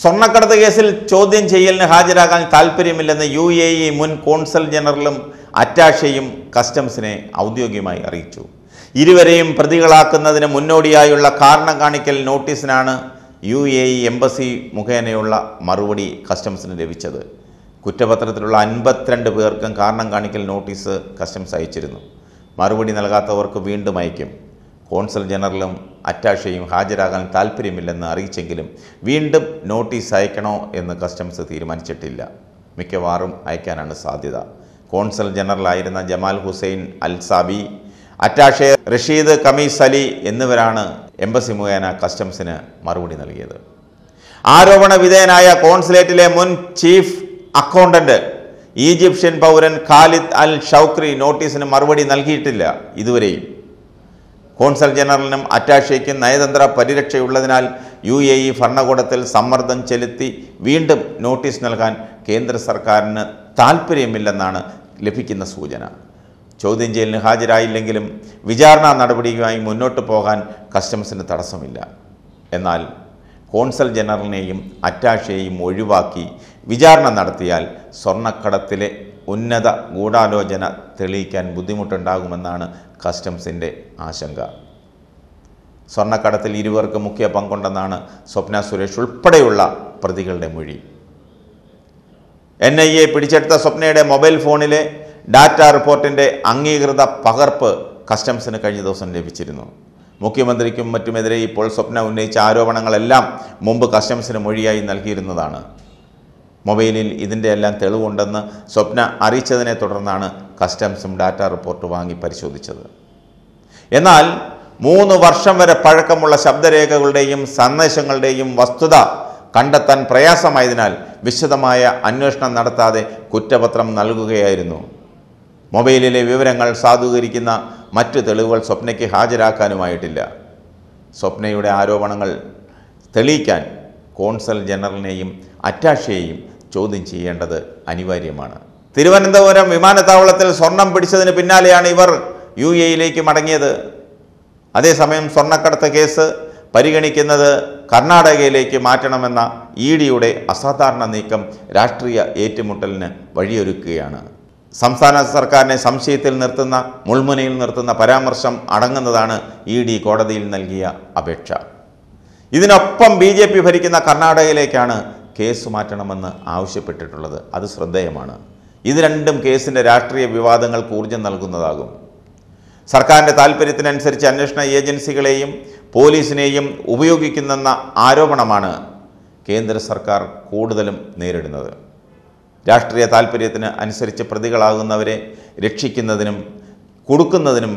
സ്വർണ്ണക്കടത്ത് കേസിൽ ചോദ്യം ചെയ്യലിന് ഹാജരാകാൻ താൽപ്പര്യമില്ലെന്ന് യു എ ഇ മുൻ കോൺസൽ ജനറലും അറ്റാഷയും കസ്റ്റംസിനെ ഔദ്യോഗികമായി അറിയിച്ചു ഇരുവരെയും പ്രതികളാക്കുന്നതിന് മുന്നോടിയായുള്ള കാരണം കാണിക്കൽ നോട്ടീസിനാണ് യു എ ഇ എംബസി മുഖേനയുള്ള മറുപടി കസ്റ്റംസിന് ലഭിച്ചത് കുറ്റപത്രത്തിലുള്ള അൻപത്തിരണ്ട് പേർക്കും കാരണം കാണിക്കൽ നോട്ടീസ് കസ്റ്റംസ് അയച്ചിരുന്നു മറുപടി നൽകാത്തവർക്ക് വീണ്ടും അയക്കും കോൺസൽ ജനറലും അറ്റാഷയും ഹാജരാകാൻ താൽപ്പര്യമില്ലെന്ന് അറിയിച്ചെങ്കിലും വീണ്ടും നോട്ടീസ് അയക്കണോ എന്ന് കസ്റ്റംസ് തീരുമാനിച്ചിട്ടില്ല മിക്കവാറും അയക്കാനാണ് സാധ്യത കോൺസൽ ജനറലായിരുന്ന Jamal Hussain Al Sabi attache Rashid Khamis Ali എന്നിവരാണ് എംബസി മുഖേന കസ്റ്റംസിന് മറുപടി നൽകിയത് ആരോപണ വിധേയനായ കോൺസുലേറ്റിലെ മുൻ ചീഫ് അക്കൗണ്ടന്റ് ഈജിപ്ഷ്യൻ പൗരൻ ഖാലിദ് അൽ ഷൗക്രി നോട്ടീസിന് മറുപടി നൽകിയിട്ടില്ല ഇതുവരെയും കോൺസൽ ജനറലിനും അറ്റാഷയ്ക്കും നയതന്ത്ര പരിരക്ഷയുള്ളതിനാൽ യു എ ഇ ഭരണകൂടത്തിൽ സമ്മർദ്ദം ചെലുത്തി വീണ്ടും നോട്ടീസ് നൽകാൻ കേന്ദ്ര സർക്കാരിന് താൽപ്പര്യമില്ലെന്നാണ് ലഭിക്കുന്ന സൂചന ചോദ്യം ചെയ്യലിന് ഹാജരായില്ലെങ്കിലും വിചാരണ നടപടിയുമായി മുന്നോട്ട് പോകാൻ കസ്റ്റംസിന് തടസ്സമില്ല എന്നാൽ കോൺസൽ ജനറലിനെയും അറ്റാഷയെയും ഒഴിവാക്കി വിചാരണ നടത്തിയാൽ സ്വർണ്ണക്കടത്തിലെ ഉന്നത ഗൂഢാലോചന തെളിയിക്കാൻ ബുദ്ധിമുട്ടുണ്ടാകുമെന്നാണ് കസ്റ്റംസിൻ്റെ ആശങ്ക സ്വർണ്ണക്കടത്തിൽ ഇരുവർക്ക് മുഖ്യ പങ്കുണ്ടെന്നാണ് സ്വപ്ന സുരേഷ് ഉൾപ്പെടെയുള്ള പ്രതികളുടെ മൊഴി എൻ ഐ എ പിടിച്ചെടുത്ത സ്വപ്നയുടെ മൊബൈൽ ഫോണിലെ ഡാറ്റ റിപ്പോർട്ടിൻ്റെ അംഗീകൃത പകർപ്പ് കസ്റ്റംസിന് കഴിഞ്ഞ ദിവസം ലഭിച്ചിരുന്നു മുഖ്യമന്ത്രിക്കും മറ്റുമെതിരെ ഇപ്പോൾ സ്വപ്ന ഉന്നയിച്ച ആരോപണങ്ങളെല്ലാം മുമ്പ് കസ്റ്റംസിന് മൊഴിയായി നൽകിയിരുന്നതാണ് മൊബൈലിൽ ഇതിൻ്റെ എല്ലാം തെളിവുണ്ടെന്ന് സ്വപ്ന അറിയിച്ചതിനെ തുടർന്നാണ് കസ്റ്റംസും ഡാറ്റ റിപ്പോർട്ട് വാങ്ങി പരിശോധിച്ചത് എന്നാൽ മൂന്ന് വർഷം വരെ പഴക്കമുള്ള ശബ്ദരേഖകളുടെയും സന്ദേശങ്ങളുടെയും വസ്തുത കണ്ടെത്താൻ പ്രയാസമായതിനാൽ വിശദമായ അന്വേഷണം നടത്താതെ കുറ്റപത്രം നൽകുകയായിരുന്നു മൊബൈലിലെ വിവരങ്ങൾ സാധൂകരിക്കുന്ന മറ്റ് തെളിവുകൾ സ്വപ്നയ്ക്ക് ഹാജരാക്കാനുമായിട്ടില്ല സ്വപ്നയുടെ ആരോപണങ്ങൾ തെളിയിക്കാൻ കോൺസൽ ജനറലിനെയും അറ്റാഷയെയും ചോദ്യം ചെയ്യേണ്ടത് അനിവാര്യമാണ് തിരുവനന്തപുരം വിമാനത്താവളത്തിൽ സ്വർണം പിടിച്ചതിന് പിന്നാലെയാണ് ഇവർ യു എയിലേക്ക് മടങ്ങിയത് അതേസമയം സ്വർണ്ണക്കടത്ത് കേസ് പരിഗണിക്കുന്നത് കർണാടകയിലേക്ക് മാറ്റണമെന്ന ഇ ഡിയുടെ അസാധാരണ നീക്കം രാഷ്ട്രീയ ഏറ്റുമുട്ടലിന് വഴിയൊരുക്കുകയാണ് സംസ്ഥാന സർക്കാരിനെ സംശയത്തിൽ നിർത്തുന്ന മുൾമുനയിൽ നിർത്തുന്ന പരാമർശം അടങ്ങുന്നതാണ് ഇ ഡി കോടതിയിൽ നൽകിയ അപേക്ഷ ഇതിനൊപ്പം ബി ജെ പി ഭരിക്കുന്ന കർണാടകയിലേക്കാണ് കേസ് മാറ്റണമെന്ന് ആവശ്യപ്പെട്ടിട്ടുള്ളത് അത് ശ്രദ്ധേയമാണ് ഇത് രണ്ടും കേസിൻ്റെ രാഷ്ട്രീയ വിവാദങ്ങൾക്ക് ഊർജ്ജം നൽകുന്നതാകും സർക്കാരിൻ്റെ താല്പര്യത്തിനനുസരിച്ച് അന്വേഷണ ഏജൻസികളെയും പോലീസിനെയും ഉപയോഗിക്കുന്നെന്ന ആരോപണമാണ് കേന്ദ്ര സർക്കാർ കൂടുതലും നേരിടുന്നത് രാഷ്ട്രീയ താൽപ്പര്യത്തിന് അനുസരിച്ച് പ്രതികളാകുന്നവരെ രക്ഷിക്കുന്നതിനും കൊടുക്കുന്നതിനും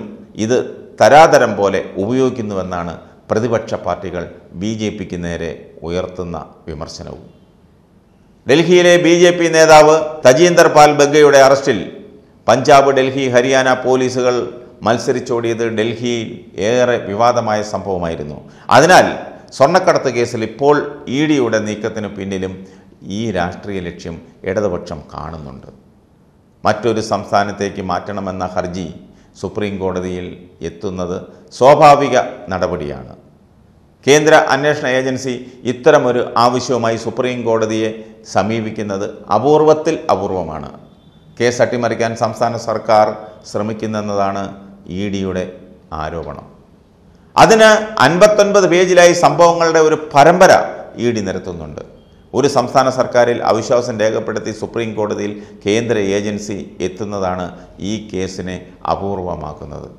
ഇത് തരാതരം പോലെ ഉപയോഗിക്കുന്നുവെന്നാണ് പ്രതിപക്ഷ പാർട്ടികൾ ബി ജെ പിക്ക് നേരെ ഉയർത്തുന്ന വിമർശനവും ഡൽഹിയിലെ ബി ജെ പി നേതാവ് തജീന്ദർ പാൽ ബഗ്ഗയുടെ അറസ്റ്റിൽ പഞ്ചാബ് ഡൽഹി ഹരിയാന പോലീസുകൾ മത്സരിച്ചോടിയത് ഡൽഹിയിൽ ഏറെ വിവാദമായ സംഭവമായിരുന്നു അതിനാൽ സ്വർണ്ണക്കടത്ത് കേസിൽ ഇപ്പോൾ ഇ ഡിയുടെ നീക്കത്തിനു പിന്നിലും ഈ രാഷ്ട്രീയ ലക്ഷ്യം ഇടതുപക്ഷം കാണുന്നുണ്ട് മറ്റൊരു സംസ്ഥാനത്തേക്ക് മാറ്റണമെന്ന ഹർജി സുപ്രീം കോടതിയിൽ എത്തുന്നത് സ്വാഭാവിക നടപടിയാണ് കേന്ദ്ര അന്വേഷണ ഏജൻസി ഇത്തരമൊരു ആവശ്യവുമായി സുപ്രീം കോടതിയെ സമീപിക്കുന്നത് അപൂർവത്തിൽ അപൂർവമാണ് കേസ് അട്ടിമറിക്കാൻ സംസ്ഥാന സർക്കാർ ശ്രമിക്കുന്നതാണ് ഇ ഡിയുടെ ആരോപണം അതിന് അൻപത്തൊൻപത് പേജിലായി സംഭവങ്ങളുടെ ഒരു പരമ്പര ഇ ഡി നിരത്തുന്നുണ്ട് ഒരു സംസ്ഥാന സർക്കാരിൽ അവിശ്വാസം രേഖപ്പെടുത്തി സുപ്രീം കോടതിയിൽ കേന്ദ്ര ഏജൻസി എത്തുന്നതാണ് ഈ കേസിനെ അപൂർവമാക്കുന്നത്